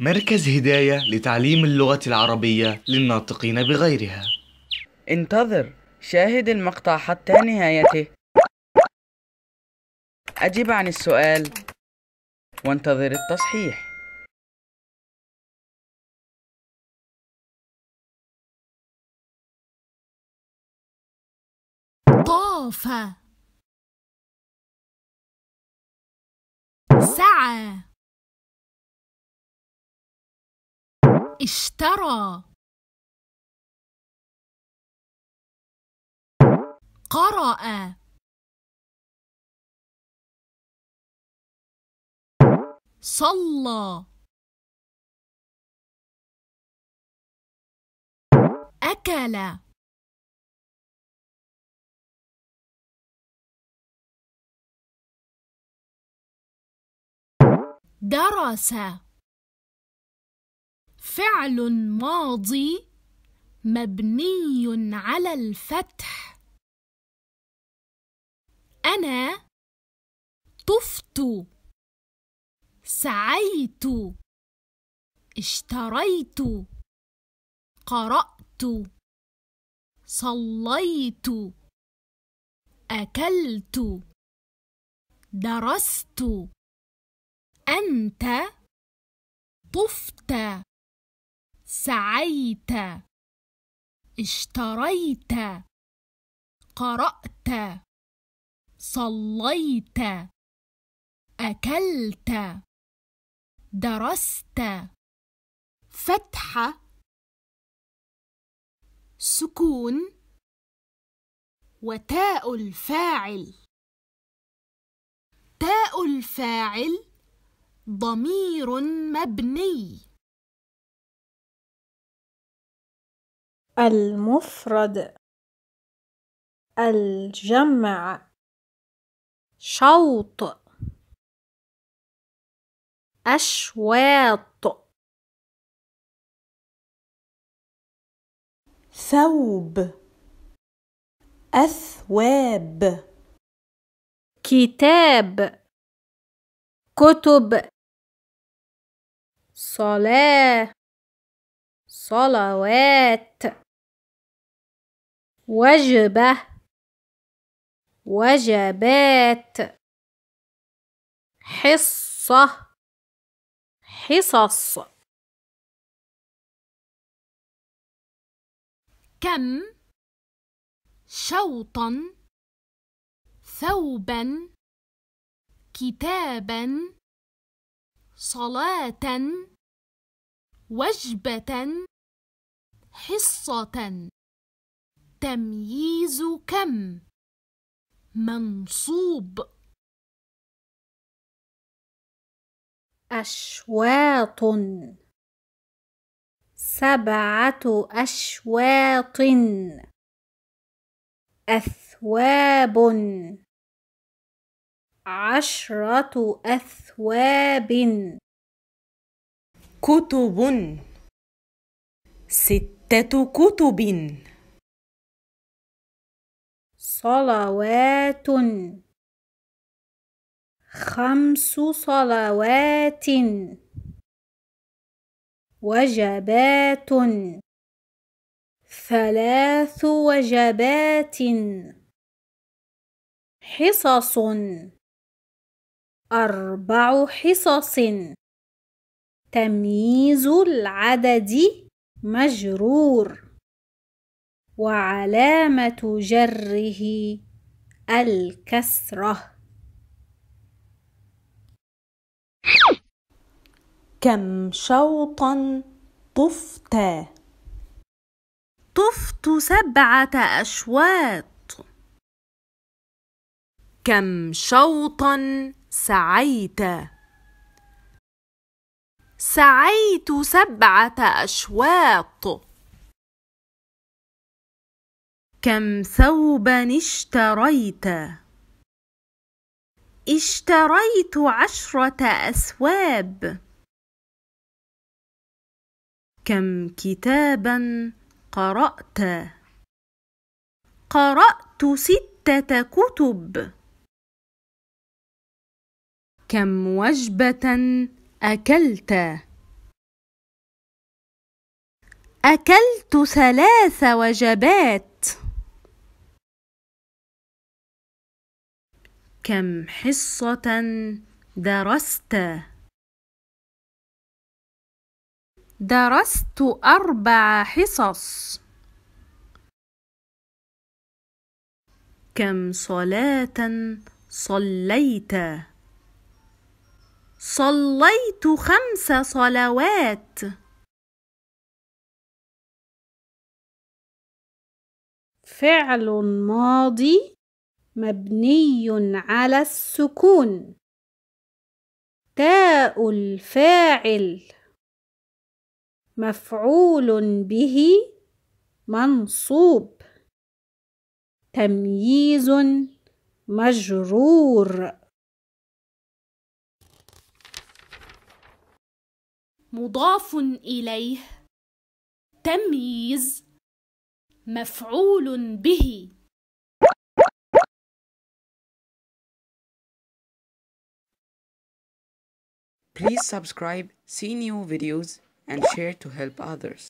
مركز هداية لتعليم اللغة العربية للناطقين بغيرها انتظر شاهد المقطع حتى نهايته أجب عن السؤال وانتظر التصحيح طاف سعى اشترى قرأ صلى أكل درس فعل ماضي مبني على الفتح أنا طفت سعيت اشتريت قرأت صليت أكلت درست أنت طفت سعيت اشتريت قرأت صليت أكلت درست فتحة سكون وتاء الفاعل تاء الفاعل ضمير مبني المفرد الجمع شوط أشواط ثوب أثواب كتاب كتب صلاة صلوات وجبة وجبات حصة حصص كم شوطا ثوبا كتابا صلاة وجبة حصة تمييز كم منصوب أشواط سبعة أشواط أثواب عشرة أثواب كتب ستة كتب صلوات خمس صلوات وجبات ثلاث وجبات حصص أربع حصص تمييز العدد مجرور وعلامة جره الكسرة كم شوطا طفتا طفت سبعة أشواط كم شوطا سعيت سعيت سبعة أشواط كم ثوبا اشتريت اشتريت عشرة أثواب كم كتابا قرأت قرأت ستة كتب كم وجبة أكلت أكلت ثلاث وجبات كم حصة درست؟ درست أربع حصص كم صلاة صليت؟ صليت خمس صلوات فعل ماضي مبني على السكون تاء الفاعل مفعول به منصوب تمييز مجرور مضاف إليه تمييز مفعول به Please subscribe, see new videos and share to help others.